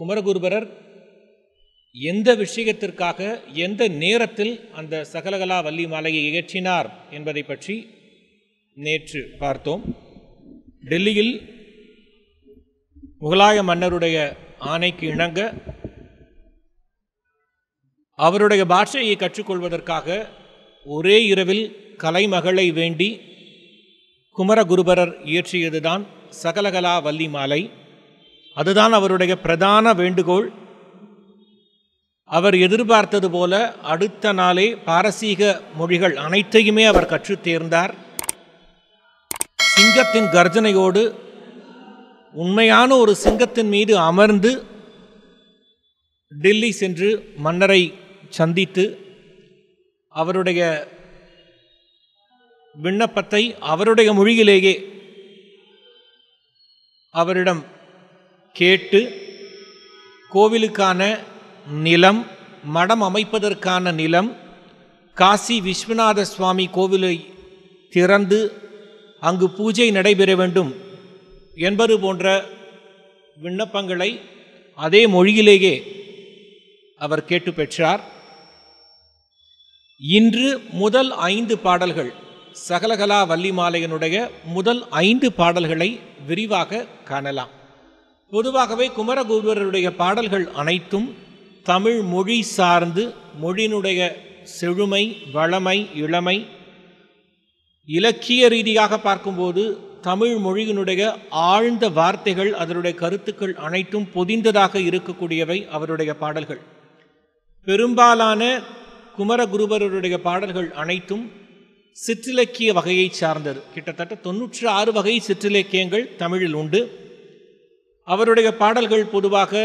குமரகுருபரர் எந்த விஷயத்திற்காக எந்த நேரத்தில் அந்த சகலகலா வள்ளி மாலையை இயற்றினார் என்பதை பற்றி நேற்று பார்த்தோம் டெல்லியில் முகலாய மன்னருடைய ஆணைக்கு இணங்க அவருடைய பாஷையை கற்றுக்கொள்வதற்காக ஒரே இரவில் கலைமகளை வேண்டி குமரகுருபரர் இயற்றியதுதான் சகலகலா வள்ளி மாலை அதுதான் அவருடைய பிரதான வேண்டுகோள் அவர் எதிர்பார்த்தது போல அடுத்த நாளே பாரசீக மொழிகள் அனைத்தையுமே அவர் கற்றுத் தேர்ந்தார் சிங்கத்தின் கர்ஜனையோடு உண்மையான ஒரு சிங்கத்தின் மீது அமர்ந்து டெல்லி சென்று மன்னரை சந்தித்து அவருடைய விண்ணப்பத்தை அவருடைய மொழியிலேயே அவரிடம் கேட்டு கோவிலுக்கான நிலம் மடம் அமைப்பதற்கான நிலம் காசி விஸ்வநாத சுவாமி கோவிலை திறந்து அங்கு பூஜை நடைபெற வேண்டும் என்பது போன்ற விண்ணப்பங்களை அதே மொழியிலேயே அவர் கேட்டு பெற்றார் இன்று முதல் ஐந்து பாடல்கள் சகலகலா வள்ளி மாலையனுடைய முதல் ஐந்து பாடல்களை விரிவாக காணலாம் பொதுவாகவே குமரகுருவருடைய பாடல்கள் அனைத்தும் தமிழ் மொழி சார்ந்து மொழியினுடைய செழுமை வளமை இளமை இலக்கிய ரீதியாக பார்க்கும்போது தமிழ் மொழியினுடைய ஆழ்ந்த வார்த்தைகள் அதனுடைய கருத்துக்கள் அனைத்தும் பொதிந்ததாக இருக்கக்கூடியவை அவருடைய பாடல்கள் பெரும்பாலான குமரகுருபரருடைய பாடல்கள் அனைத்தும் சிற்றிலக்கிய வகையை சார்ந்தது கிட்டத்தட்ட தொன்னூற்றி ஆறு வகை சிற்றிலக்கியங்கள் தமிழில் உண்டு அவருடைய பாடல்கள் பொதுவாக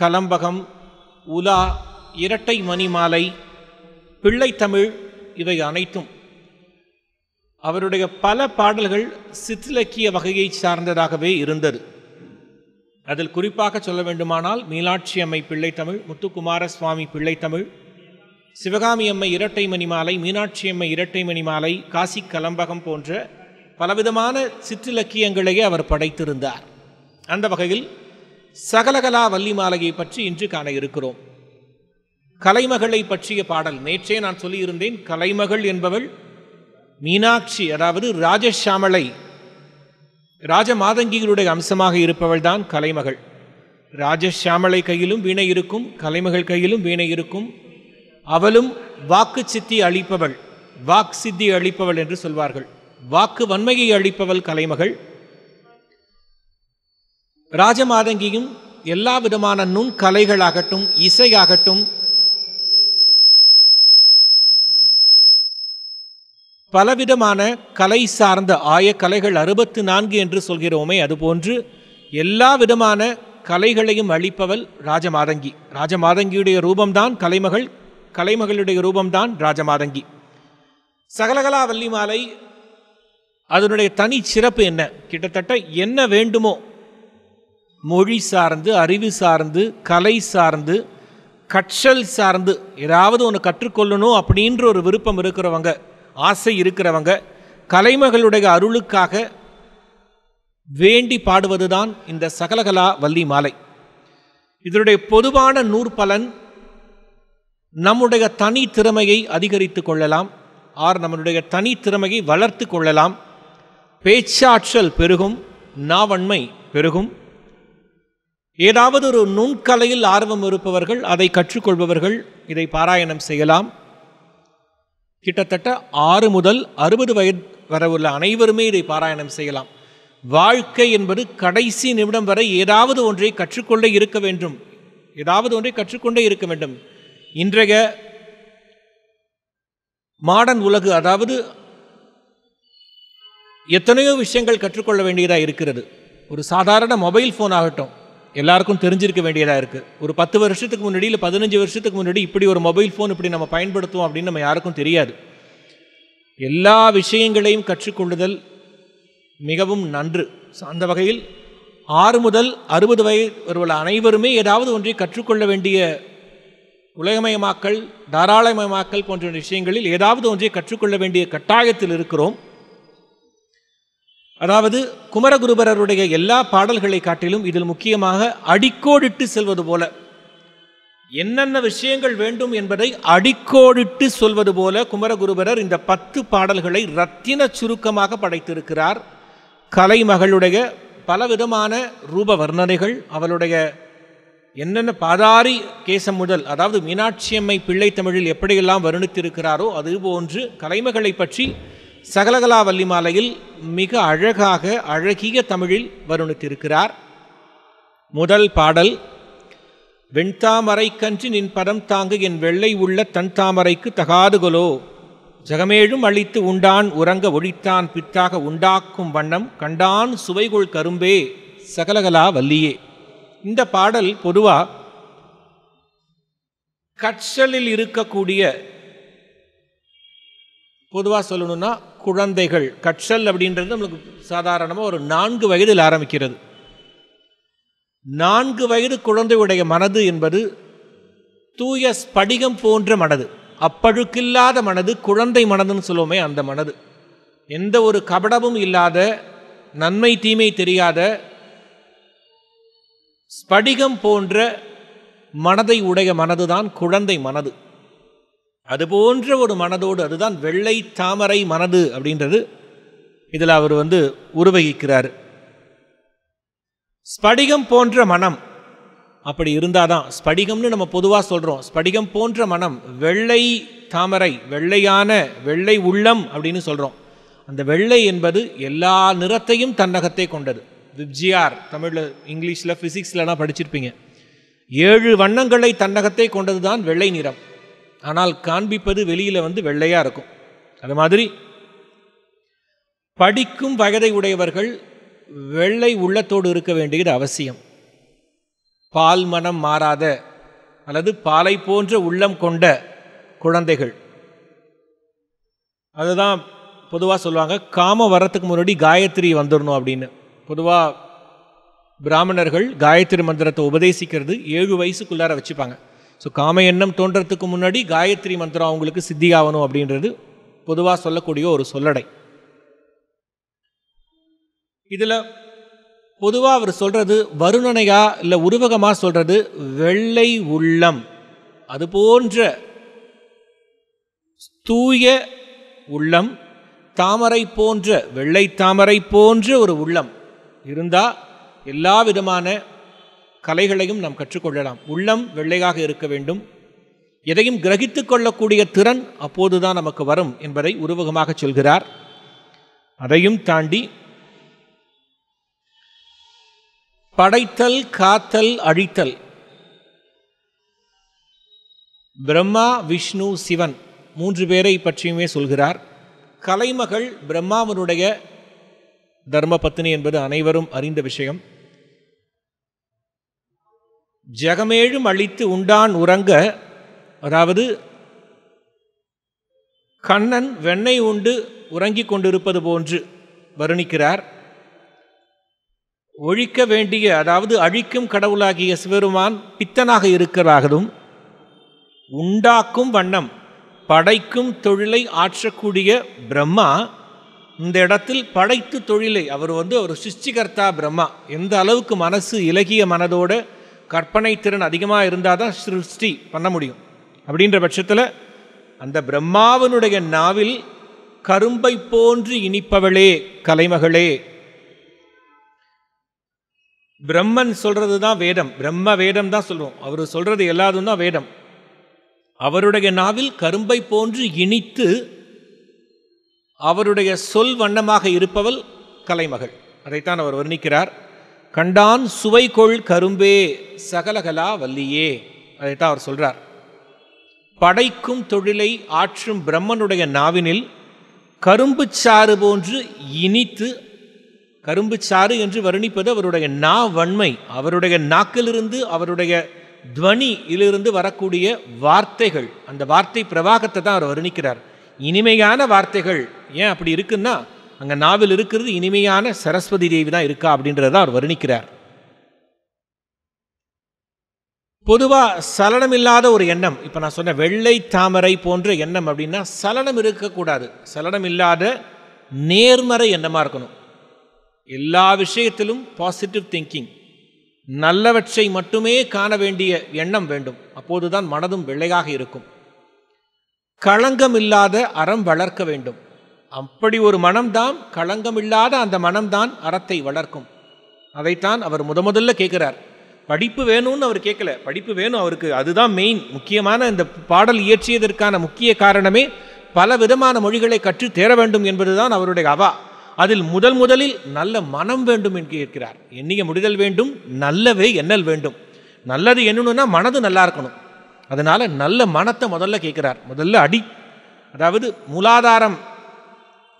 கலம்பகம் உலா இரட்டை மணிமாலை பிள்ளைத்தமிழ் இவை அனைத்தும் அவருடைய பல பாடல்கள் சித்திலக்கிய வகையை சார்ந்ததாகவே இருந்தது அதில் குறிப்பாக சொல்ல வேண்டுமானால் மீனாட்சி அம்மை பிள்ளைத்தமிழ் முத்துக்குமார சுவாமி பிள்ளைத்தமிழ் சிவகாமி அம்மை இரட்டை மணிமாலை மீனாட்சி அம்மை இரட்டை மணிமாலை காசி கலம்பகம் போன்ற பலவிதமான சிற்றிலக்கியங்களையே அவர் படைத்திருந்தார் அந்த வகையில் சகலகலா வள்ளி மாலையை பற்றி இன்று காண இருக்கிறோம் கலைமகளை பற்றிய பாடல் நேற்றே நான் சொல்லியிருந்தேன் கலைமகள் என்பவள் மீனாட்சி அதாவது ராஜ மாதங்கிகளுடைய அம்சமாக இருப்பவள் தான் கலைமகள் ராஜஷாமளை கையிலும் வீணை இருக்கும் கலைமகள் கையிலும் வீணை இருக்கும் அவளும் வாக்கு சித்தி அளிப்பவள் வாக்கு சித்தி அளிப்பவள் என்று சொல்வார்கள் வாக்கு வன்மையை அளிப்பவள் கலைமகள் ராஜமாதங்கியும் எல்லா விதமான நுண்கலைகளாகட்டும் இசையாகட்டும் பலவிதமான கலை சார்ந்த ஆயக்கலைகள் அறுபத்து நான்கு என்று சொல்கிறோமே அதுபோன்று எல்லா விதமான கலைகளையும் அளிப்பவள் ராஜமாதங்கி ராஜமாதங்கியுடைய ரூபம்தான் கலைமகள் கலைமகளுடைய ரூபம்தான் ராஜமாதங்கி சகலகலா வள்ளி மாலை அதனுடைய தனி சிறப்பு என்ன கிட்டத்தட்ட என்ன வேண்டுமோ மொழி சார்ந்து அறிவு சார்ந்து கலை சார்ந்து கற்றல் சார்ந்து ஏதாவது ஒன்று கற்றுக்கொள்ளணும் அப்படின்ற ஒரு விருப்பம் இருக்கிறவங்க ஆசை இருக்கிறவங்க கலைமகளுடைய அருளுக்காக வேண்டி பாடுவதுதான் இந்த சகலகலா வள்ளி மாலை இதனுடைய பொதுவான நூற்பலன் நம்முடைய தனி திறமையை அதிகரித்து கொள்ளலாம் ஆர் நம்மளுடைய தனி திறமையை வளர்த்து கொள்ளலாம் பேச்சாற்றல் பெருகும் நாவன்மை பெருகும் ஏதாவது ஒரு நுண்கலையில் ஆர்வம் இருப்பவர்கள் அதை கற்றுக்கொள்பவர்கள் இதை பாராயணம் செய்யலாம் கிட்டத்தட்ட ஆறு முதல் அறுபது வயது வர உள்ள அனைவருமே இதை பாராயணம் செய்யலாம் வாழ்க்கை என்பது கடைசி நிமிடம் வரை ஏதாவது ஒன்றை கற்றுக்கொண்டே இருக்க வேண்டும் ஏதாவது ஒன்றை கற்றுக்கொண்டே இருக்க வேண்டும் இன்றைய மாடர்ன் உலகு அதாவது எத்தனையோ விஷயங்கள் கற்றுக்கொள்ள வேண்டியதாக இருக்கிறது ஒரு சாதாரண மொபைல் ஃபோன் ஆகட்டும் எல்லாருக்கும் தெரிஞ்சிருக்க வேண்டியதாக இருக்குது ஒரு பத்து வருஷத்துக்கு முன்னாடி இல்லை பதினஞ்சு வருஷத்துக்கு முன்னாடி இப்படி ஒரு மொபைல் ஃபோன் இப்படி நம்ம பயன்படுத்துவோம் அப்படின்னு நம்ம யாருக்கும் தெரியாது எல்லா விஷயங்களையும் கற்றுக்கொள்ளுதல் மிகவும் நன்று அந்த வகையில் ஆறு முதல் அறுபது வயது ஒருவர் அனைவருமே ஏதாவது ஒன்றை கற்றுக்கொள்ள வேண்டிய உலகமயமாக்கல் தாராளமயமாக்கல் போன்ற விஷயங்களில் ஏதாவது ஒன்றை கற்றுக்கொள்ள வேண்டிய கட்டாயத்தில் இருக்கிறோம் அதாவது குமரகுருபரருடைய எல்லா பாடல்களை காட்டிலும் இதில் முக்கியமாக அடிக்கோடிட்டு செல்வது போல என்னென்ன விஷயங்கள் வேண்டும் என்பதை அடிக்கோடிட்டு சொல்வது போல குமரகுருபரர் இந்த பத்து பாடல்களை ரத்தின சுருக்கமாக படைத்திருக்கிறார் கலைமகளுடைய பலவிதமான ரூப வர்ணனைகள் அவளுடைய என்னென்ன பாதாரி கேசம் முதல் அதாவது மீனாட்சியம்மை பிள்ளை தமிழில் எப்படியெல்லாம் வருணித்திருக்கிறாரோ அதுபோன்று கலைமகளை பற்றி சகலகலா வள்ளிமாலையில் மிக அழகாக அழகிய தமிழில் வருணித்திருக்கிறார் முதல் பாடல் வெண்தாமரை கன்று நின் பதம் தாங்கு என் வெள்ளை உள்ள தன் தாமரைக்கு தகாதுகொலோ ஜகமேழும் அழித்து உண்டான் உறங்க ஒழித்தான் பித்தாக உண்டாக்கும் வண்ணம் கண்டான் சுவைகொள் கரும்பே சகலகலா வல்லியே இந்த பாடல் பொதுவாக கற்றலில் இருக்கக்கூடிய பொதுவாக சொல்லணும்னா குழந்தைகள் கட்சல் அப்படின்றது நம்மளுக்கு சாதாரணமாக ஒரு நான்கு வயதில் ஆரம்பிக்கிறது நான்கு வயது குழந்தையுடைய மனது என்பது தூய ஸ்படிகம் போன்ற மனது அப்பழுக்கில்லாத மனது குழந்தை மனதுன்னு சொல்லுவோமே அந்த மனது எந்த ஒரு கபடமும் இல்லாத நன்மை தீமை தெரியாத ஸ்படிகம் போன்ற மனதை உடைய மனதுதான் குழந்தை மனது அதுபோன்ற ஒரு மனதோடு அதுதான் வெள்ளை தாமரை மனது அப்படின்றது இதில் அவர் வந்து உருவகிக்கிறார் ஸ்படிகம் போன்ற மனம் அப்படி இருந்தால் தான் ஸ்படிகம்னு நம்ம பொதுவாக சொல்கிறோம் ஸ்படிகம் போன்ற மனம் வெள்ளை தாமரை வெள்ளையான வெள்ளை உள்ளம் அப்படின்னு சொல்கிறோம் அந்த வெள்ளை என்பது எல்லா நிறத்தையும் தன்னகத்தை கொண்டது விப்ஜிஆர் தமிழில் இங்கிலீஷில் ஃபிசிக்ஸ்லலாம் படிச்சிருப்பீங்க ஏழு வண்ணங்களை தன்னகத்தை கொண்டது தான் வெள்ளை நிறம் ஆனால் காண்பிப்பது வெளியில் வந்து வெள்ளையாக இருக்கும் அது மாதிரி படிக்கும் வயதை உடையவர்கள் வெள்ளை உள்ளத்தோடு இருக்க வேண்டியது அவசியம் பால் மனம் மாறாத அல்லது பாலை போன்ற உள்ளம் கொண்ட குழந்தைகள் அதுதான் பொதுவாக சொல்லுவாங்க காம வரத்துக்கு முன்னாடி காயத்ரி வந்துடணும் அப்படின்னு பொதுவாக பிராமணர்கள் காயத்ரி மந்திரத்தை உபதேசிக்கிறது ஏழு வயசுக்குள்ளார வச்சுப்பாங்க ஸோ காம எண்ணம் தோன்றதுக்கு முன்னாடி காயத்ரி மந்திரம் அவங்களுக்கு சித்தியாகணும் அப்படின்றது பொதுவாக சொல்லக்கூடிய ஒரு சொல்லடை இதில் பொதுவாக அவர் சொல்கிறது வருணனையா இல்லை உருவகமாக சொல்கிறது வெள்ளை உள்ளம் அது போன்ற தூய உள்ளம் தாமரை போன்ற வெள்ளை தாமரை போன்ற ஒரு உள்ளம் இருந்தால் எல்லா விதமான கலைகளையும் நாம் கற்றுக்கொள்ளலாம் உள்ளம் வெள்ளையாக இருக்க வேண்டும் எதையும் கிரகித்து கொள்ளக்கூடிய திறன் அப்போதுதான் நமக்கு வரும் என்பதை உருவகமாக சொல்கிறார் அதையும் தாண்டி படைத்தல் காத்தல் அழித்தல் பிரம்மா விஷ்ணு சிவன் மூன்று பேரை பற்றியுமே சொல்கிறார் கலைமகள் பிரம்மாவனுடைய தர்மபத்தினி என்பது அனைவரும் அறிந்த விஷயம் ஜெகமேழும் அழித்து உண்டான் உறங்க அதாவது கண்ணன் வெண்ணெய் உண்டு உறங்கிக் கொண்டிருப்பது போன்று வருணிக்கிறார் ஒழிக்க வேண்டிய அதாவது அழிக்கும் கடவுளாகிய சிவருமான் பித்தனாக இருக்கிறார்களும் உண்டாக்கும் வண்ணம் படைக்கும் தொழிலை ஆற்றக்கூடிய பிரம்மா இந்த இடத்தில் படைத்து தொழிலை அவர் வந்து ஒரு சிருஷ்டிகர்த்தா பிரம்மா எந்த அளவுக்கு மனசு இலகிய மனதோடு கற்பனை திறன் அதிகமாக இருந்தால் தான் சிருஷ்டி பண்ண முடியும் அப்படின்ற பட்சத்தில் அந்த பிரம்மாவினுடைய நாவில் கரும்பை போன்று இனிப்பவளே கலைமகளே பிரம்மன் சொல்கிறது தான் வேதம் பிரம்ம வேதம் தான் சொல்லுவோம் அவர் சொல்கிறது எல்லாதும் தான் வேதம் அவருடைய நாவில் கரும்பை போன்று இனித்து அவருடைய சொல் வண்ணமாக இருப்பவள் கலைமகள் அதைத்தான் அவர் வர்ணிக்கிறார் கண்டான் சுவைகொள் கரும்பே சகலகலா வல்லியே அதைத்தான் அவர் சொல்கிறார் படைக்கும் தொழிலை ஆற்றும் பிரம்மனுடைய நாவினில் கரும்பு சாறு போன்று இனித்து கரும்பு சாறு என்று வர்ணிப்பது அவருடைய நா வன்மை அவருடைய நாக்கிலிருந்து அவருடைய துவனியிலிருந்து வரக்கூடிய வார்த்தைகள் அந்த வார்த்தை பிரவாகத்தை தான் அவர் வர்ணிக்கிறார் இனிமையான வார்த்தைகள் ஏன் அப்படி இருக்குன்னா அங்கே நாவில் இருக்கிறது இனிமையான சரஸ்வதி தேவி தான் இருக்கா அப்படின்றத அவர் வர்ணிக்கிறார் பொதுவாக சலனம் இல்லாத ஒரு எண்ணம் இப்போ நான் சொன்ன வெள்ளை தாமரை போன்ற எண்ணம் அப்படின்னா சலனம் இருக்கக்கூடாது சலனம் இல்லாத நேர்மறை எண்ணமாக இருக்கணும் எல்லா விஷயத்திலும் பாசிட்டிவ் திங்கிங் நல்லவற்றை மட்டுமே காண வேண்டிய எண்ணம் வேண்டும் அப்போதுதான் மனதும் வெள்ளையாக இருக்கும் களங்கம் இல்லாத அறம் வளர்க்க வேண்டும் அப்படி ஒரு மனம்தான் களங்கம் இல்லாத அந்த மனம்தான் அறத்தை வளர்க்கும் அதைத்தான் அவர் முத முதல்ல கேட்குறார் படிப்பு வேணும்னு அவர் கேட்கல படிப்பு வேணும் அவருக்கு அதுதான் மெயின் முக்கியமான இந்த பாடல் இயற்றியதற்கான முக்கிய காரணமே பல விதமான மொழிகளை கற்று தேர வேண்டும் என்பதுதான் அவருடைய அவா அதில் முதல் முதலில் நல்ல மனம் வேண்டும் என்று கேட்கிறார் எண்ணிய முடிதல் வேண்டும் நல்லவே எண்ணல் வேண்டும் நல்லது என்னணும்னா மனது நல்லா இருக்கணும் அதனால் நல்ல மனத்தை முதல்ல கேட்குறார் முதல்ல அடி அதாவது மூலாதாரம்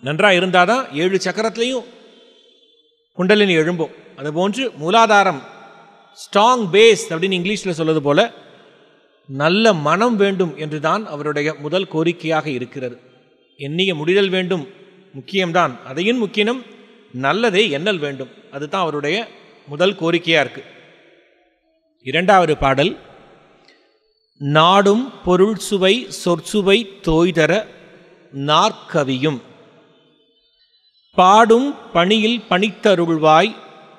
நன்றாக இருந்தால் தான் ஏழு சக்கரத்துலேயும் குண்டலினி எழும்பும் போன்று மூலாதாரம் ஸ்ட்ராங் பேஸ் அப்படின்னு இங்கிலீஷில் சொல்வது போல நல்ல மனம் வேண்டும் என்று தான் அவருடைய முதல் கோரிக்கையாக இருக்கிறது எண்ணிய முடிதல் வேண்டும் முக்கியம்தான் அதையும் முக்கியம் நல்லதே எண்ணல் வேண்டும் அதுதான் அவருடைய முதல் கோரிக்கையாக இருக்குது இரண்டாவது பாடல் நாடும் பொருள் சுவை சொற்சுவை தோய்தர நாற்கவியும் பாடும் பணியில் பணித்தருள்வாய்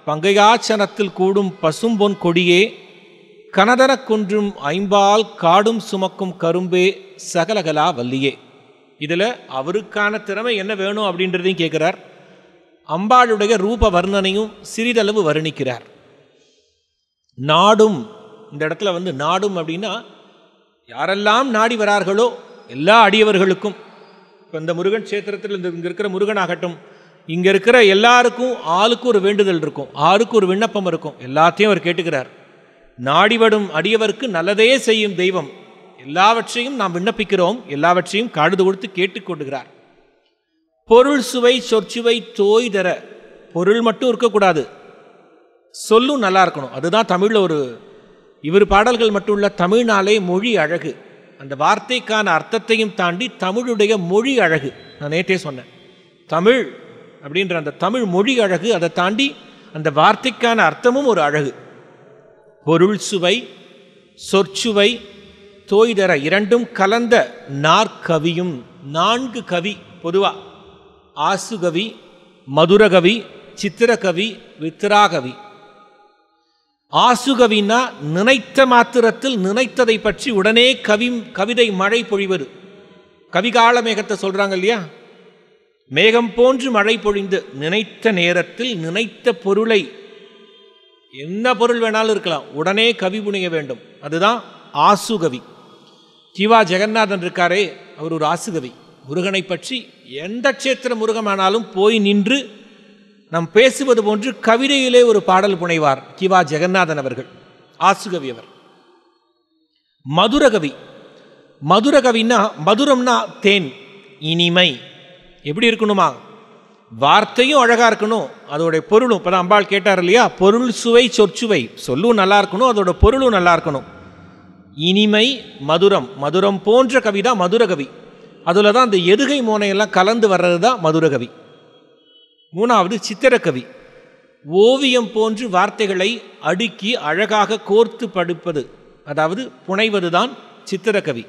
பங்கையாச்சனத்தில் கூடும் பசும்பொன் கொடியே கனடனக் குன்றும் ஐம்பால் காடும் சுமக்கும் கரும்பே சகலகலா வல்லியே இதில் அவருக்கான திறமை என்ன வேணும் அப்படின்றதையும் கேட்குறார் அம்பாளுடைய ரூப வர்ணனையும் சிறிதளவு வர்ணிக்கிறார் நாடும் இந்த இடத்துல வந்து நாடும் அப்படின்னா யாரெல்லாம் நாடி வரார்களோ எல்லா அடியவர்களுக்கும் இப்போ இந்த முருகன் கஷேத்திரத்தில் இந்த இங்கே இருக்கிற முருகனாகட்டும் இங்கே இருக்கிற எல்லாருக்கும் ஆளுக்கும் ஒரு வேண்டுதல் இருக்கும் ஆளுக்கு ஒரு விண்ணப்பம் இருக்கும் எல்லாத்தையும் அவர் கேட்டுக்கிறார் நாடிவடும் அடியவருக்கு நல்லதே செய்யும் தெய்வம் எல்லாவற்றையும் நாம் விண்ணப்பிக்கிறோம் எல்லாவற்றையும் காடுது கொடுத்து கேட்டுக்கொண்டுகிறார் பொருள் சுவை சொற்சுவை தோய் தர பொருள் மட்டும் இருக்கக்கூடாது சொல்லும் நல்லா இருக்கணும் அதுதான் தமிழில் ஒரு இவர் பாடல்கள் மட்டும் இல்லை தமிழ்னாலே மொழி அழகு அந்த வார்த்தைக்கான அர்த்தத்தையும் தாண்டி தமிழுடைய மொழி அழகு நான் நேற்றே சொன்னேன் தமிழ் அப்படின்ற அந்த தமிழ் மொழி அழகு அதை தாண்டி அந்த வார்த்தைக்கான அர்த்தமும் ஒரு அழகு பொருள் சுவை சொற்சுவை தோய்தர இரண்டும் கலந்த நாற்கவியும் நான்கு கவி பொதுவாக ஆசுகவி மதுரகவி சித்திரகவி வித்திராகவி ஆசுகவினா நினைத்த மாத்திரத்தில் நினைத்ததை பற்றி உடனே கவி கவிதை மழை பொழிவது கவிகால மேகத்தை சொல்கிறாங்க இல்லையா மேகம் போன்று மழை பொழிந்து நினைத்த நேரத்தில் நினைத்த பொருளை என்ன பொருள் வேணாலும் இருக்கலாம் உடனே கவி புனைய வேண்டும் அதுதான் ஆசுகவி கிவா ஜெகநாதன் இருக்காரே அவர் ஒரு ஆசுகவி முருகனை பற்றி எந்த கஷேத்திர முருகமானாலும் போய் நின்று நம் பேசுவது போன்று கவிதையிலே ஒரு பாடல் புனைவார் கிவா ஜெகநாதன் அவர்கள் ஆசுகவி அவர் மதுரகவி மதுரகவின்னா மதுரம்னா தேன் இனிமை எப்படி இருக்கணுமா வார்த்தையும் அழகாக இருக்கணும் அதோடைய பொருளும் இப்போ தான் அம்பாள் கேட்டார் இல்லையா பொருள் சுவை சொற்சுவை சொல்லும் நல்லா இருக்கணும் அதோட பொருளும் நல்லா இருக்கணும் இனிமை மதுரம் மதுரம் போன்ற கவி தான் மதுரகவி அதில் தான் அந்த எதுகை மோனையெல்லாம் கலந்து வர்றது தான் மதுரகவி மூணாவது சித்திரக்கவி ஓவியம் போன்று வார்த்தைகளை அடுக்கி அழகாக கோர்த்து படுப்பது அதாவது புனைவது தான் சித்திரக்கவி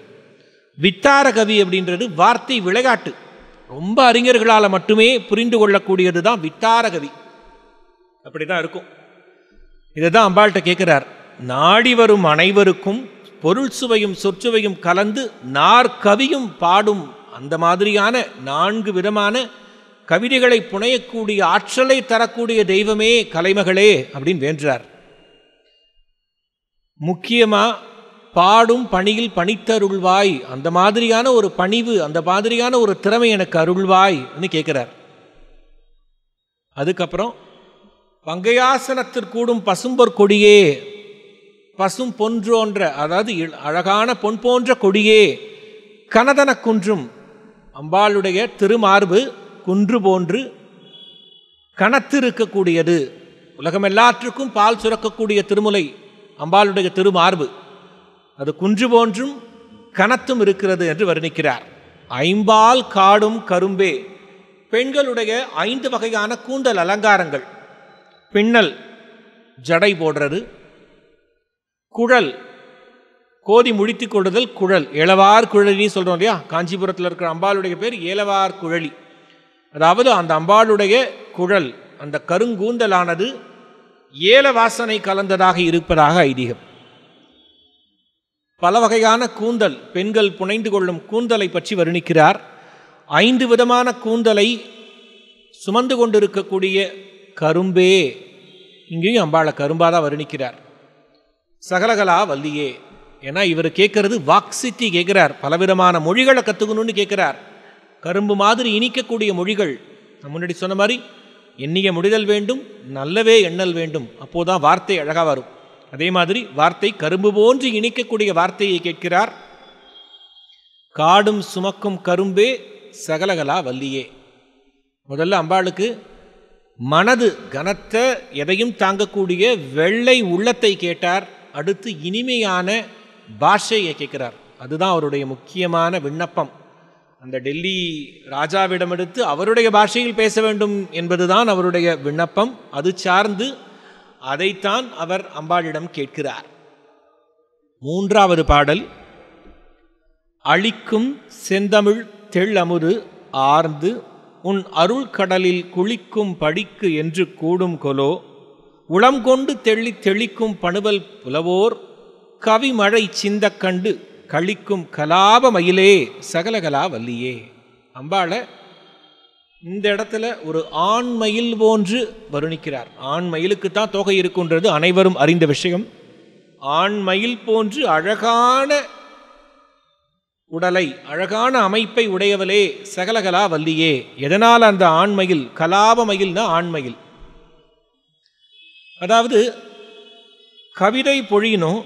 வித்தார கவி அப்படின்றது வார்த்தை விளையாட்டு ரொம்ப அறிஞர்களால் மட்டுமே புரிந்து கொள்ளக்கூடியது தான் விட்டாரகவி அப்படி தான் இருக்கும் இதை தான் அம்பாள்கிட்ட கேட்குறார் நாடி வரும் அனைவருக்கும் பொருள் சுவையும் சொற்சுவையும் கலந்து நாற்கவியும் பாடும் அந்த மாதிரியான நான்கு விதமான கவிதைகளை புனையக்கூடிய ஆற்றலை தரக்கூடிய தெய்வமே கலைமகளே அப்படின்னு வேண்டுறார் முக்கியமாக பாடும் பணியில் பணித்தருள்வாய் அந்த மாதிரியான ஒரு பணிவு அந்த மாதிரியான ஒரு திறமை எனக்கு அருள்வாய்னு கேட்குறார் அதுக்கப்புறம் பங்கையாசனத்திற்கூடும் பசும்பொற் கொடியே பசும் பொன்றோன்ற அதாவது அழகான பொன் போன்ற கொடியே கனதன குன்றும் அம்பாளுடைய திருமார்பு குன்று போன்று கனத்து இருக்கக்கூடியது பால் சுரக்கக்கூடிய திருமுலை அம்பாளுடைய திருமார்பு அது குன்று போன்றும் கனத்தும் இருக்கிறது என்று வர்ணிக்கிறார் ஐம்பால் காடும் கரும்பே பெண்களுடைய ஐந்து வகையான கூந்தல் அலங்காரங்கள் பின்னல் ஜடை போடுறது குழல் கோதி முடித்து கொடுதல் குழல் ஏலவார் குழலின்னு சொல்கிறோம் இல்லையா காஞ்சிபுரத்தில் இருக்கிற அம்பாளுடைய பேர் ஏலவார் குழலி அதாவது அந்த அம்பாளுடைய குழல் அந்த கருங்கூந்தலானது ஏல வாசனை கலந்ததாக இருப்பதாக ஐதீகம் பல வகையான கூந்தல் பெண்கள் புனைந்து கொள்ளும் கூந்தலை பற்றி வர்ணிக்கிறார் ஐந்து விதமான கூந்தலை சுமந்து கொண்டிருக்கக்கூடிய கரும்பே இங்கேயும் அம்பாளை கரும்பாக தான் வர்ணிக்கிறார் சகலகலா வல்லியே ஏன்னா இவர் கேட்கறது வாக்சித்தி கேட்குறார் பலவிதமான மொழிகளை கற்றுக்கணும்னு கேட்குறார் கரும்பு மாதிரி இனிக்கக்கூடிய மொழிகள் நம்ம முன்னாடி சொன்ன மாதிரி எண்ணிய முடிதல் வேண்டும் நல்லவே எண்ணல் வேண்டும் அப்போதான் வார்த்தை அழகாக வரும் அதே மாதிரி வார்த்தை கரும்பு போன்று இணைக்கக்கூடிய வார்த்தையை கேட்கிறார் காடும் சுமக்கும் கரும்பே சகலகலா வல்லியே முதல்ல அம்பாளுக்கு மனது கனத்த எதையும் தாங்கக்கூடிய வெள்ளை உள்ளத்தை கேட்டார் அடுத்து இனிமையான பாஷையை கேட்கிறார் அதுதான் அவருடைய முக்கியமான விண்ணப்பம் அந்த டெல்லி ராஜாவிடமெடுத்து அவருடைய பாஷையில் பேச வேண்டும் என்பதுதான் அவருடைய விண்ணப்பம் அது சார்ந்து அதைத்தான் அவர் அம்பாளிடம் கேட்கிறார் மூன்றாவது பாடல் அழிக்கும் செந்தமிழ் தெள்ளமுது ஆர்ந்து உன் அருள் கடலில் குளிக்கும் படிக்கு என்று கூடும் கொலோ உளம் கொண்டு தெள்ளி தெளிக்கும் பணுவல் புலவோர் கவிமழை சிந்தக் கண்டு கழிக்கும் கலாப மயிலே சகலகலா வல்லியே அம்பாளை இந்த இடத்துல ஒரு ஆண் மயில் போன்று வருணிக்கிறார் ஆண் மயிலுக்கு தான் தொகை இருக்குன்றது அனைவரும் அறிந்த விஷயம் ஆண் மயில் போன்று அழகான உடலை அழகான அமைப்பை உடையவளே சகலகலா வல்லியே எதனால் அந்த ஆண்மயில் கலாப மயில்னா ஆண்மயில் அதாவது கவிதை பொழியணும்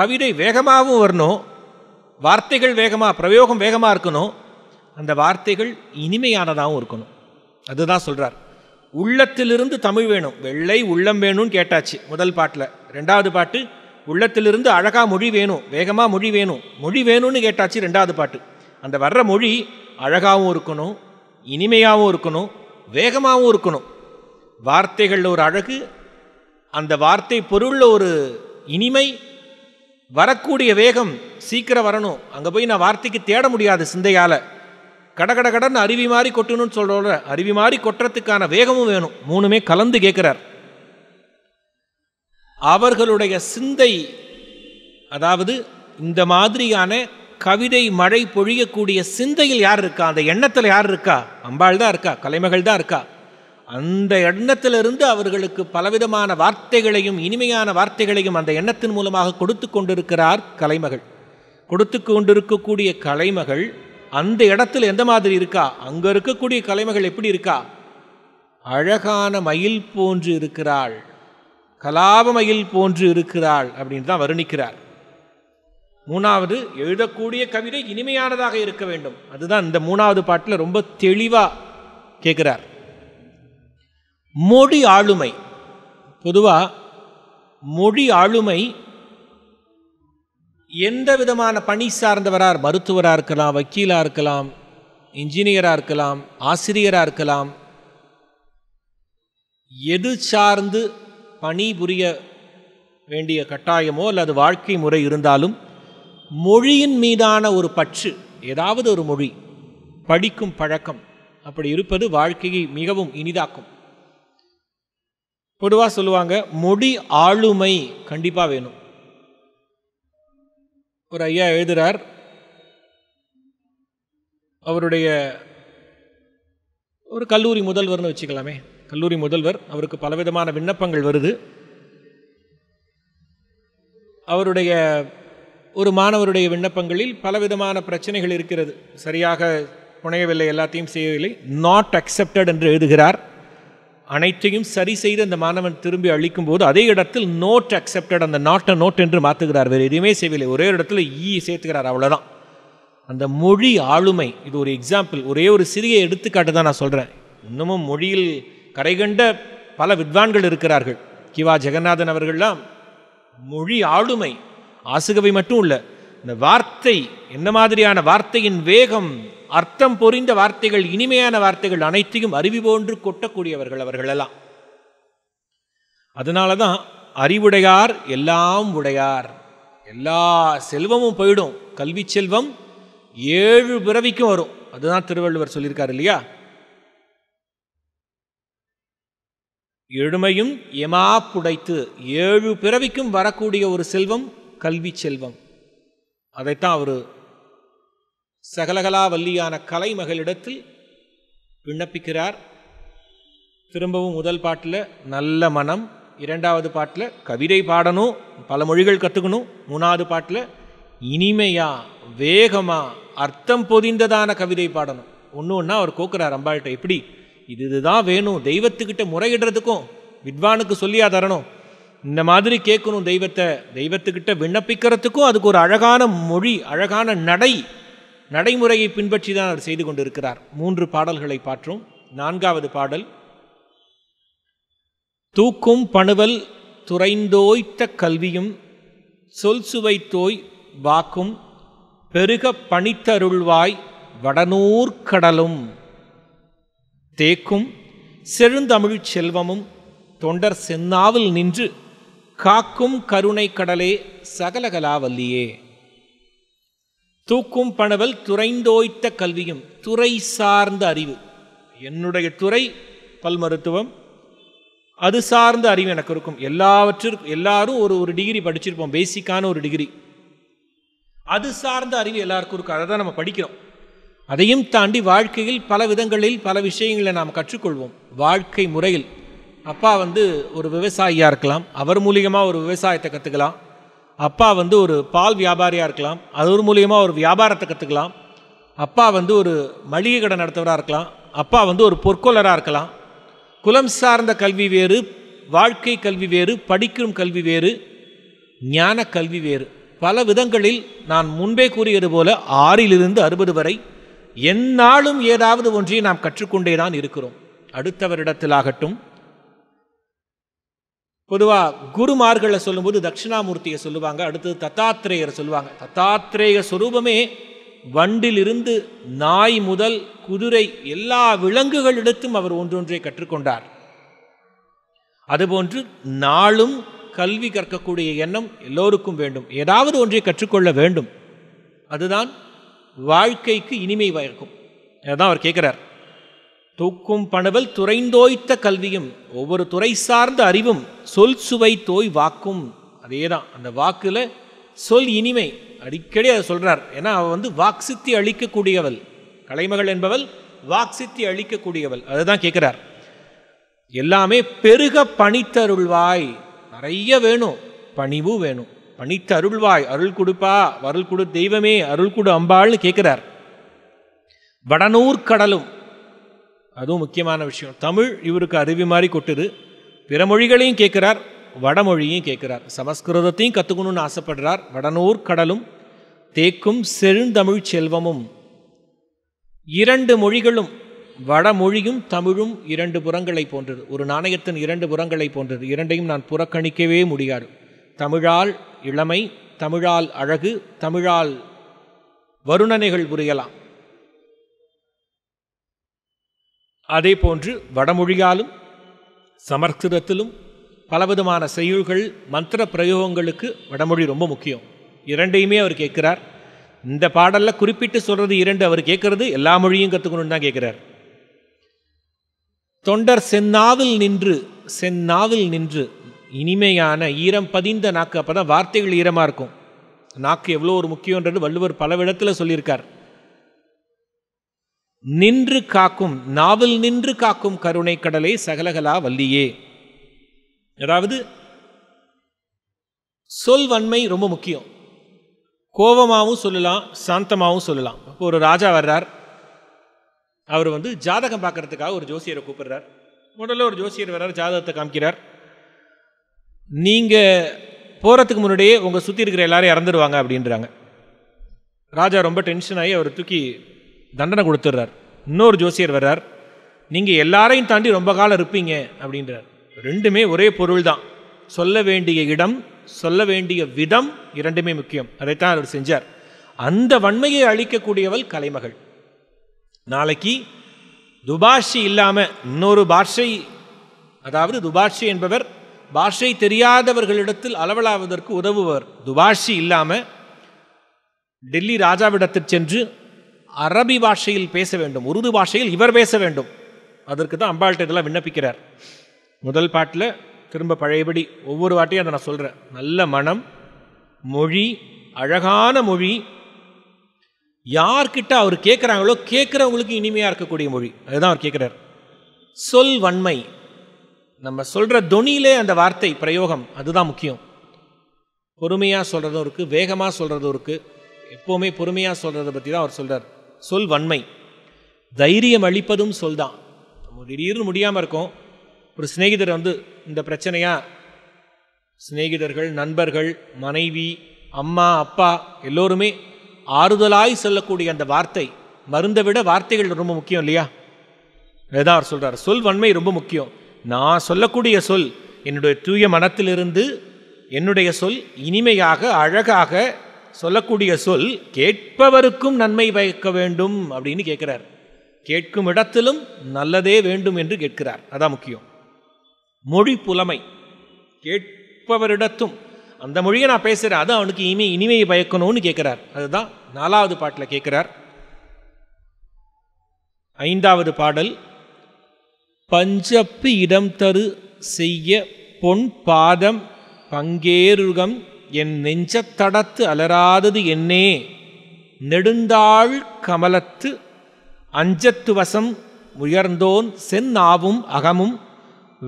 கவிதை வேகமாகவும் வரணும் வார்த்தைகள் வேகமாக பிரயோகம் வேகமாக இருக்கணும் அந்த வார்த்தைகள் இனிமையானதாகவும் இருக்கணும் அதுதான் சொல்கிறார் உள்ளத்திலிருந்து தமிழ் வேணும் வெள்ளை உள்ளம் வேணும்னு கேட்டாச்சு முதல் பாட்டில் ரெண்டாவது பாட்டு உள்ளத்திலிருந்து அழகாக மொழி வேணும் வேகமாக மொழி வேணும் மொழி வேணும்னு கேட்டாச்சு ரெண்டாவது பாட்டு அந்த வர்ற மொழி அழகாகவும் இருக்கணும் இனிமையாகவும் இருக்கணும் வேகமாகவும் இருக்கணும் வார்த்தைகளில் ஒரு அழகு அந்த வார்த்தை பொருளில் ஒரு இனிமை வரக்கூடிய வேகம் சீக்கிரம் வரணும் அங்கே போய் நான் வார்த்தைக்கு தேட முடியாது சிந்தையால் கடகட கடன் அருவி மாதிரி கொட்டணும்னு சொல்கிறோம்ல அருவி மாதிரி கொட்டுறதுக்கான வேகமும் வேணும் மூணுமே கலந்து கேட்குறார் அவர்களுடைய சிந்தை அதாவது இந்த மாதிரியான கவிதை மழை பொழியக்கூடிய சிந்தையில் யார் இருக்கா அந்த எண்ணத்தில் யார் இருக்கா அம்பாள் தான் இருக்கா கலைமகள் தான் இருக்கா அந்த எண்ணத்திலிருந்து அவர்களுக்கு பலவிதமான வார்த்தைகளையும் இனிமையான வார்த்தைகளையும் அந்த எண்ணத்தின் மூலமாக கொடுத்து கொண்டிருக்கிறார் கலைமகள் கொடுத்து கொண்டிருக்கக்கூடிய கலைமகள் அந்த இடத்துல எந்த மாதிரி இருக்கா அங்கே இருக்கக்கூடிய கலைமகள் எப்படி இருக்கா அழகான மயில் போன்று இருக்கிறாள் கலாப மயில் போன்று இருக்கிறாள் அப்படின்னு தான் வருணிக்கிறார் மூணாவது எழுதக்கூடிய கவிதை இனிமையானதாக இருக்க வேண்டும் அதுதான் இந்த மூணாவது பாட்டில் ரொம்ப தெளிவாக கேட்குறார் மொழி ஆளுமை பொதுவாக மொழி ஆளுமை எந்த விதமான பணி சார்ந்தவராக மருத்துவராக இருக்கலாம் வக்கீலாக இருக்கலாம் இன்ஜினியராக இருக்கலாம் ஆசிரியராக இருக்கலாம் எது சார்ந்து பணி புரிய வேண்டிய கட்டாயமோ அல்லது வாழ்க்கை முறை இருந்தாலும் மொழியின் மீதான ஒரு பற்று ஏதாவது ஒரு மொழி படிக்கும் பழக்கம் அப்படி இருப்பது வாழ்க்கையை மிகவும் இனிதாக்கும் பொதுவாக சொல்லுவாங்க மொழி ஆளுமை கண்டிப்பாக வேணும் ஒரு ஐயா எழுதுகிறார் அவருடைய ஒரு கல்லூரி முதல்வர்னு வச்சுக்கலாமே கல்லூரி முதல்வர் அவருக்கு பலவிதமான விண்ணப்பங்கள் வருது அவருடைய ஒரு மாணவருடைய விண்ணப்பங்களில் பலவிதமான பிரச்சனைகள் இருக்கிறது சரியாக புனையவில்லை எல்லாத்தையும் செய்யவில்லை நாட் அக்செப்டட் என்று எழுதுகிறார் அனைத்தையும் சரி செய்து அந்த மாணவன் திரும்பி அழிக்கும்போது போது அதே இடத்தில் நோட் அக்செப்டட் அந்த நாட்டை நோட் என்று மாற்றுகிறார் வேறு எதுவுமே செய்யவில்லை ஒரே இடத்துல ஈ e சேர்த்துக்கிறார் அவ்வளோதான் அந்த மொழி ஆளுமை இது ஒரு எக்ஸாம்பிள் ஒரே ஒரு சிறிய எடுத்துக்காட்டு தான் நான் சொல்கிறேன் இன்னமும் மொழியில் கரைகண்ட பல வித்வான்கள் இருக்கிறார்கள் கிவா ஜெகநாதன் அவர்கள்லாம் மொழி ஆளுமை ஆசுகவை மட்டும் இல்லை இந்த வார்த்தை என்ன மாதிரியான வார்த்தையின் வேகம் அர்த்தம் பொறிந்த வார்த்தைகள் இனிமையான வார்த்தைகள் அனைத்தையும் அறிவு போன்று கொட்டக்கூடியவர்கள் அவர்களெல்லாம் அதனால தான் அறிவுடையார் எல்லாம் உடையார் எல்லா செல்வமும் போயிடும் கல்வி செல்வம் ஏழு பிறவிக்கும் வரும் அதுதான் திருவள்ளுவர் சொல்லியிருக்கார் இல்லையா எழுமையும் எமாப்புடைத்து ஏழு பிறவிக்கும் வரக்கூடிய ஒரு செல்வம் கல்வி செல்வம் அதைத்தான் அவர் சகலகலா வல்லியான கலைமகளிடத்தில் விண்ணப்பிக்கிறார் திரும்பவும் முதல் பாட்டில் நல்ல மனம் இரண்டாவது பாட்டில் கவிதை பாடணும் பல மொழிகள் கற்றுக்கணும் மூணாவது பாட்டில் இனிமையா வேகமாக அர்த்தம் பொதிந்ததான கவிதை பாடணும் ஒன்று ஒன்றா அவர் கோக்குறார் அம்பாள்கிட்ட எப்படி இது இதுதான் வேணும் தெய்வத்துக்கிட்ட முறையிடுறதுக்கும் வித்வானுக்கு சொல்லியா தரணும் இந்த மாதிரி கேட்கணும் தெய்வத்தை தெய்வத்துக்கிட்ட விண்ணப்பிக்கிறதுக்கும் அதுக்கு ஒரு அழகான மொழி அழகான நடை நடைமுறையை பின்பற்றி தான் அவர் செய்து கொண்டிருக்கிறார் மூன்று பாடல்களை பாற்றும் நான்காவது பாடல் தூக்கும் பணுவல் துறைந்தோய்த்த கல்வியும் சொல் சுவைத்தோய் வாக்கும் பெருக பணித்தருள்வாய் வடநூர்கடலும் தேக்கும் செழுந்தமிழ்ச் செல்வமும் தொண்டர் சென்னாவில் நின்று காக்கும் கருணை கடலே சகலகலாவல்லியே தூக்கும் பணவல் துறைந்தோய்த்த கல்வியும் துறை சார்ந்த அறிவு என்னுடைய துறை பல் மருத்துவம் அது சார்ந்த அறிவு எனக்கு இருக்கும் எல்லாவற்றிற்கும் எல்லாரும் ஒரு ஒரு டிகிரி படிச்சிருப்போம் பேசிக்கான ஒரு டிகிரி அது சார்ந்த அறிவு எல்லாருக்கும் இருக்கும் அதை தான் நம்ம படிக்கிறோம் அதையும் தாண்டி வாழ்க்கையில் பல விதங்களில் பல விஷயங்களை நாம் கற்றுக்கொள்வோம் வாழ்க்கை முறையில் அப்பா வந்து ஒரு விவசாயியாக இருக்கலாம் அவர் மூலியமாக ஒரு விவசாயத்தை கற்றுக்கலாம் அப்பா வந்து ஒரு பால் வியாபாரியாக இருக்கலாம் அவர் மூலியமாக ஒரு வியாபாரத்தை கற்றுக்கலாம் அப்பா வந்து ஒரு மளிகை கடை நடத்துகிறாக இருக்கலாம் அப்பா வந்து ஒரு பொற்கொள்ளராக இருக்கலாம் குலம் சார்ந்த கல்வி வேறு வாழ்க்கை கல்வி வேறு படிக்கும் கல்வி வேறு ஞான கல்வி வேறு பல விதங்களில் நான் முன்பே கூறியது போல ஆறிலிருந்து அறுபது வரை எந்நாளும் ஏதாவது ஒன்றியை நாம் கற்றுக்கொண்டே தான் இருக்கிறோம் அடுத்தவரிடத்திலாகட்டும் பொதுவாக குருமார்களை சொல்லும்போது தட்சிணாமூர்த்தியை சொல்லுவாங்க அடுத்தது தத்தாத்திரேயரை சொல்லுவாங்க தத்தாத்திரேய ஸ்வரூபமே வண்டிலிருந்து நாய் முதல் குதிரை எல்லா விலங்குகளிடத்தும் அவர் ஒன்றொன்றை கற்றுக்கொண்டார் அதுபோன்று நாளும் கல்வி கற்கக்கூடிய எண்ணம் எல்லோருக்கும் வேண்டும் ஏதாவது ஒன்றை கற்றுக்கொள்ள வேண்டும் அதுதான் வாழ்க்கைக்கு இனிமை வாய்க்கும் அதுதான் அவர் கேட்குறார் தூக்கும் பணவல் துறைந்தோய்த்த கல்வியும் ஒவ்வொரு துறை சார்ந்த அறிவும் சொல் சுவை தோய் வாக்கும் அதே தான் அந்த வாக்கில் சொல் இனிமை அடிக்கடி அதை சொல்கிறார் ஏன்னா அவள் வந்து வாக்சித்தி அளிக்கக்கூடியவள் கலைமகள் என்பவள் வாக்சித்தி அளிக்கக்கூடியவள் அதுதான் கேட்குறார் எல்லாமே பெருக பணித்தருள்வாய் நிறைய வேணும் பணிவு வேணும் பணித்து அருள்வாய் அருள் கொடுப்பா அருள் கொடு தெய்வமே அருள் கொடு அம்பாள்னு கேட்குறார் வடனூர் கடலும் அதுவும் முக்கியமான விஷயம் தமிழ் இவருக்கு அருவி மாதிரி கொட்டுது பிற மொழிகளையும் கேட்குறார் வடமொழியும் கேட்குறார் சமஸ்கிருதத்தையும் கற்றுக்கணும்னு ஆசைப்படுறார் வடனூர் கடலும் தேக்கும் செழுந்தமிழ் செல்வமும் இரண்டு மொழிகளும் வடமொழியும் தமிழும் இரண்டு புறங்களை போன்றது ஒரு நாணயத்தின் இரண்டு புறங்களை போன்றது இரண்டையும் நான் புறக்கணிக்கவே முடியாது தமிழால் இளமை தமிழால் அழகு தமிழால் வருணனைகள் புரியலாம் அதே போன்று வடமொழியாலும் சமஸ்கிருதத்திலும் பலவிதமான செய்யுள்கள் மந்திர பிரயோகங்களுக்கு வடமொழி ரொம்ப முக்கியம் இரண்டையுமே அவர் கேட்குறார் இந்த பாடலில் குறிப்பிட்டு சொல்கிறது இரண்டு அவர் கேட்குறது எல்லா மொழியும் கற்றுக்கணும்னு தான் கேட்குறார் தொண்டர் செந்நாவில் நின்று செந்நாவில் நின்று இனிமையான ஈரம் பதிந்த நாக்கு அப்போ தான் வார்த்தைகள் ஈரமாக இருக்கும் நாக்கு எவ்வளோ ஒரு முக்கியன்றது வள்ளுவர் பல இடத்துல சொல்லியிருக்கார் நின்று காக்கும் நாவல் நின்று காக்கும் கருணை கடலை சகலகலா வல்லியே அதாவது சொல் வன்மை ரொம்ப முக்கியம் கோபமாகவும் சொல்லலாம் சாந்தமாகவும் சொல்லலாம் இப்போ ஒரு ராஜா வர்றார் அவர் வந்து ஜாதகம் பார்க்கறதுக்காக ஒரு ஜோசியரை கூப்பிடுறார் முதல்ல ஒரு ஜோசியர் வர்றார் ஜாதகத்தை காமிக்கிறார் நீங்கள் போகிறதுக்கு முன்னாடியே உங்கள் சுற்றி இருக்கிற எல்லாரும் இறந்துடுவாங்க அப்படின்றாங்க ராஜா ரொம்ப டென்ஷன் ஆகி அவர் தூக்கி தண்டனை கொடுத்துட்றார் இன்னொரு ஜோசியர் வர்றார் நீங்கள் எல்லாரையும் தாண்டி ரொம்ப காலம் இருப்பீங்க அப்படின்றார் ரெண்டுமே ஒரே பொருள் தான் சொல்ல வேண்டிய இடம் சொல்ல வேண்டிய விதம் இரண்டுமே முக்கியம் அதைத்தான் அவர் செஞ்சார் அந்த வன்மையை அழிக்கக்கூடியவள் கலைமகள் நாளைக்கு துபாஷி இல்லாமல் இன்னொரு பாஷை அதாவது துபாஷி என்பவர் பாஷை தெரியாதவர்களிடத்தில் அளவலாவதற்கு உதவுவர் துபாஷி இல்லாமல் டெல்லி ராஜாவிடத்தில் சென்று அரபி பாஷையில் பேச வேண்டும் உருது பாஷையில் இவர் பேச வேண்டும் அதற்கு தான் அம்பாள்கிட்ட இதெல்லாம் விண்ணப்பிக்கிறார் முதல் பாட்டில் திரும்ப பழையபடி ஒவ்வொரு வாட்டியும் அதை நான் சொல்கிறேன் நல்ல மனம் மொழி அழகான மொழி யார்கிட்ட அவர் கேட்குறாங்களோ கேட்குறவங்களுக்கு இனிமையாக இருக்கக்கூடிய மொழி அதுதான் அவர் கேட்குறார் சொல் வன்மை நம்ம சொல்கிற தொனியிலே அந்த வார்த்தை பிரயோகம் அதுதான் முக்கியம் பொறுமையாக சொல்கிறதும் இருக்குது வேகமாக சொல்கிறதும் இருக்குது எப்போவுமே பொறுமையாக சொல்கிறத பற்றி தான் அவர் சொல்கிறார் சொல் வன்மை தைரியம் அளிப்பதும் சொல் தான் திடீர்னு முடியாமல் இருக்கும் ஒரு சிநேகிதர் வந்து இந்த பிரச்சனையாக சிநேகிதர்கள் நண்பர்கள் மனைவி அம்மா அப்பா எல்லோருமே ஆறுதலாய் சொல்லக்கூடிய அந்த வார்த்தை மருந்தை விட வார்த்தைகள் ரொம்ப முக்கியம் இல்லையா அதுதான் அவர் சொல்கிறார் சொல் வன்மை ரொம்ப முக்கியம் நான் சொல்லக்கூடிய சொல் என்னுடைய தூய மனத்திலிருந்து என்னுடைய சொல் இனிமையாக அழகாக சொல்லக்கூடிய சொல் கேட்பவருக்கும் நன்மை வைக்க வேண்டும் அப்படின்னு கேட்கிறார் கேட்கும் இடத்திலும் நல்லதே வேண்டும் என்று கேட்கிறார் அதான் முக்கியம் மொழி புலமை கேட்பவரிடத்தும் அந்த மொழியை நான் பேசுகிறேன் அது அவனுக்கு இனிமே இனிமையை பயக்கணும்னு கேட்கிறார் அதுதான் நாலாவது பாட்டில் கேட்குறார் ஐந்தாவது பாடல் பஞ்சப்பு இடம் தரு செய்ய பொன் பாதம் பங்கேருகம் என் நெஞ்சத்தடத்து அலராதது என்னே நெடுந்தாள் கமலத்து அஞ்சத்து வசம் உயர்ந்தோன் செந்நாவும் அகமும்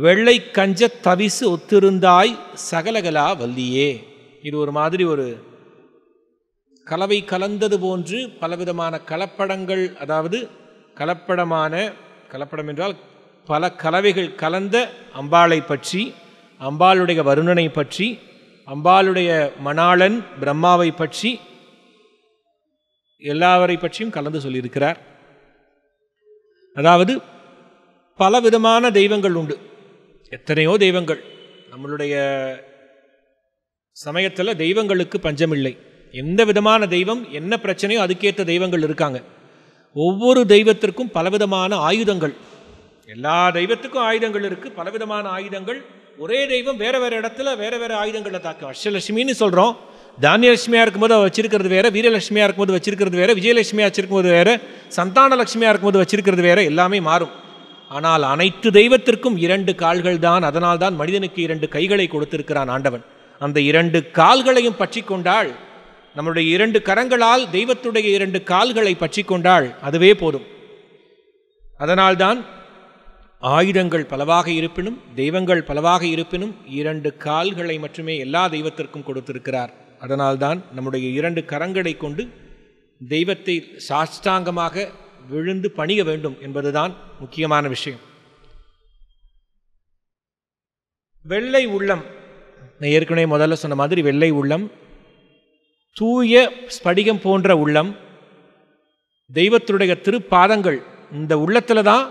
வெள்ளை கஞ்ச தவிசு ஒத்திருந்தாய் சகலகலா வல்லியே இது ஒரு மாதிரி ஒரு கலவை கலந்தது போன்று பலவிதமான கலப்படங்கள் அதாவது கலப்படமான கலப்படம் என்றால் பல கலவைகள் கலந்த அம்பாளை பற்றி அம்பாளுடைய வருணனை பற்றி அம்பாளுடைய மணாளன் பிரம்மாவை பற்றி எல்லாவரை பற்றியும் கலந்து சொல்லியிருக்கிறார் அதாவது பல விதமான தெய்வங்கள் உண்டு எத்தனையோ தெய்வங்கள் நம்மளுடைய சமயத்தில் தெய்வங்களுக்கு பஞ்சமில்லை எந்த விதமான தெய்வம் என்ன பிரச்சனையோ அதுக்கேற்ற தெய்வங்கள் இருக்காங்க ஒவ்வொரு தெய்வத்திற்கும் பலவிதமான ஆயுதங்கள் எல்லா தெய்வத்துக்கும் ஆயுதங்கள் இருக்குது பலவிதமான ஆயுதங்கள் ஒரே தெய்வம் வேறு வேறு இடத்துல வேறு வேறு ஆயுதங்களில் தாக்கும் அஷ்டலட்சுமின்னு சொல்கிறோம் தானியலட்சுமியாக இருக்கும்போது வச்சிருக்கிறது வேறு வீரலட்சுமியாக இருக்கும்போது வச்சிருக்கிறது வேறு விஜயலட்சுமியாக வச்சிருக்கும்போது வேறு சந்தான லட்சுமியாக இருக்கும்போது வச்சிருக்கிறது வேறு எல்லாமே மாறும் ஆனால் அனைத்து தெய்வத்திற்கும் இரண்டு கால்கள் தான் அதனால் தான் மனிதனுக்கு இரண்டு கைகளை கொடுத்திருக்கிறான் ஆண்டவன் அந்த இரண்டு கால்களையும் பற்றி கொண்டால் நம்முடைய இரண்டு கரங்களால் தெய்வத்துடைய இரண்டு கால்களை பற்றி கொண்டால் அதுவே போதும் அதனால்தான் ஆயுதங்கள் பலவாக இருப்பினும் தெய்வங்கள் பலவாக இருப்பினும் இரண்டு கால்களை மட்டுமே எல்லா தெய்வத்திற்கும் கொடுத்திருக்கிறார் அதனால்தான் நம்முடைய இரண்டு கரங்களை கொண்டு தெய்வத்தை சாஷ்டாங்கமாக விழுந்து பணிய வேண்டும் என்பதுதான் முக்கியமான விஷயம் வெள்ளை உள்ளம் நான் ஏற்கனவே முதல்ல சொன்ன மாதிரி வெள்ளை உள்ளம் தூய ஸ்படிகம் போன்ற உள்ளம் தெய்வத்துடைய திருப்பாதங்கள் இந்த உள்ளத்தில் தான்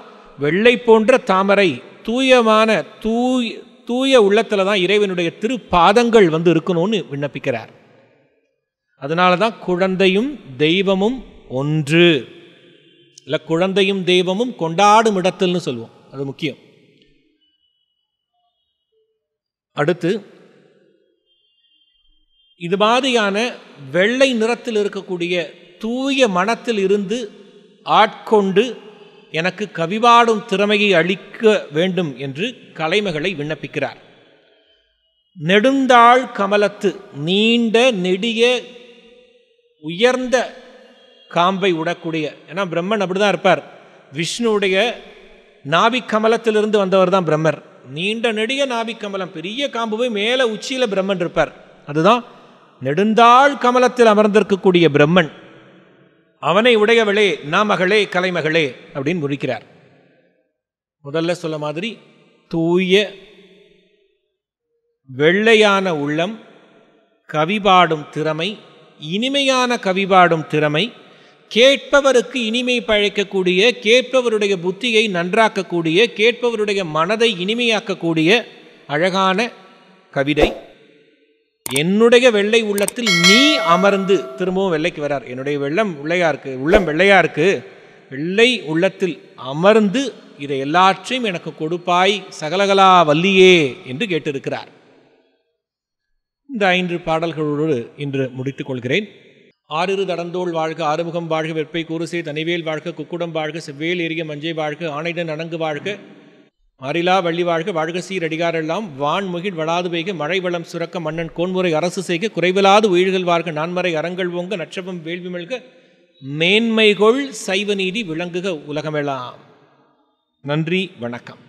வெள்ளை போன்ற தாமரை தூயமான தூய் தூய உள்ளத்தில் தான் இறைவனுடைய திருப்பாதங்கள் வந்து இருக்கணும்னு விண்ணப்பிக்கிறார் அதனால தான் குழந்தையும் தெய்வமும் ஒன்று இல்லை குழந்தையும் தெய்வமும் கொண்டாடும் இடத்துல்னு சொல்லுவோம் அது முக்கியம் அடுத்து இது மாதிரியான வெள்ளை நிறத்தில் இருக்கக்கூடிய தூய மனத்தில் இருந்து ஆட்கொண்டு எனக்கு கவிபாடும் திறமையை அளிக்க வேண்டும் என்று கலைமகளை விண்ணப்பிக்கிறார் நெடுந்தாள் கமலத்து நீண்ட நெடிய உயர்ந்த காம்பை உடக்கூடிய ஏன்னா பிரம்மன் அப்படி தான் இருப்பார் விஷ்ணுவுடைய நாபிக் கமலத்திலிருந்து வந்தவர் தான் பிரம்மர் நீண்ட நெடிய நாபிக் கமலம் பெரிய காம்பு போய் மேலே உச்சியில் பிரம்மன் இருப்பார் அதுதான் நெடுந்தாள் கமலத்தில் அமர்ந்திருக்கக்கூடிய பிரம்மன் அவனை உடையவளே நாமகளே கலைமகளே அப்படின்னு முடிக்கிறார் முதல்ல சொல்ல மாதிரி தூய வெள்ளையான உள்ளம் கவிபாடும் திறமை இனிமையான கவிபாடும் திறமை கேட்பவருக்கு இனிமை பழைக்கக்கூடிய கேட்பவருடைய புத்தியை நன்றாக்கக்கூடிய கேட்பவருடைய மனதை இனிமையாக்கக்கூடிய அழகான கவிதை என்னுடைய வெள்ளை உள்ளத்தில் நீ அமர்ந்து திரும்பவும் வெள்ளைக்கு வரார் என்னுடைய வெள்ளம் உள்ளையா இருக்கு உள்ளம் வெள்ளையா இருக்கு வெள்ளை உள்ளத்தில் அமர்ந்து இதை எல்லாற்றையும் எனக்கு கொடுப்பாய் சகலகலா வல்லியே என்று கேட்டிருக்கிறார் இந்த ஐந்து பாடல்களோடு இன்று முடித்துக் கொள்கிறேன் ஆறிரு தடந்தோள் வாழ்க ஆறுமுகம் வாழ்க வெப்பை கூறுசே தனிவேல் வாழ்க குக்குடம் வாழ்க செவ்வேல் எரிய மஞ்சை வாழ்க ஆனைடன் அணங்கு வாழ்க அரிலா வள்ளி வாழ்க வாழ்க சீரடிகாரெல்லாம் வான்முகில் வளாது வைக மழை வளம் சுரக்க மன்னன் கோன்முறை அரசு செய்க குறைவிலாது உயிர்கள் வாழ்க நான்மறை அறங்கள் ஓங்க நட்சபம் வேள்வி மெழ்க மேன்மைகொள் சைவநீதி விளங்குக உலகமெல்லாம் நன்றி வணக்கம்